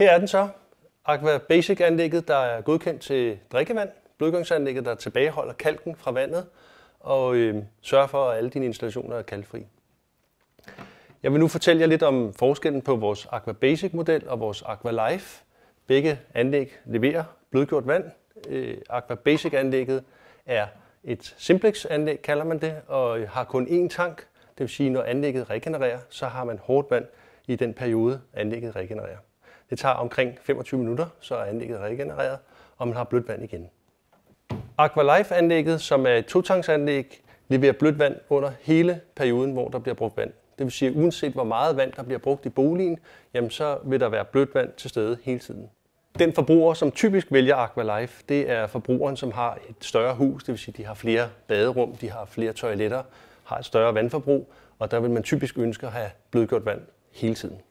Her er den så. Aqua Basic-anlægget, der er godkendt til drikkevand. Blødgangsanlægget, der tilbageholder kalken fra vandet og øh, sørger for, at alle dine installationer er kalkfri. Jeg vil nu fortælle jer lidt om forskellen på vores Aqua Basic-model og vores Aqua Life. Begge anlæg leverer blødgjort vand. Øh, Aqua Basic-anlægget er et simplex-anlæg, kalder man det, og øh, har kun én tank. Det vil sige, at når anlægget regenererer, så har man hårdt vand i den periode, anlægget regenererer. Det tager omkring 25 minutter, så er anlægget regenereret, og man har blødt vand igen. Aqualife-anlægget, som er et totanksanlæg, leverer blødt vand under hele perioden, hvor der bliver brugt vand. Det vil sige, at uanset hvor meget vand, der bliver brugt i boligen, jamen så vil der være blødt vand til stede hele tiden. Den forbruger, som typisk vælger Aqualife, det er forbrugeren, som har et større hus, det vil sige, at de har flere baderum, de har flere toiletter, har et større vandforbrug, og der vil man typisk ønske at have blødgjort vand hele tiden.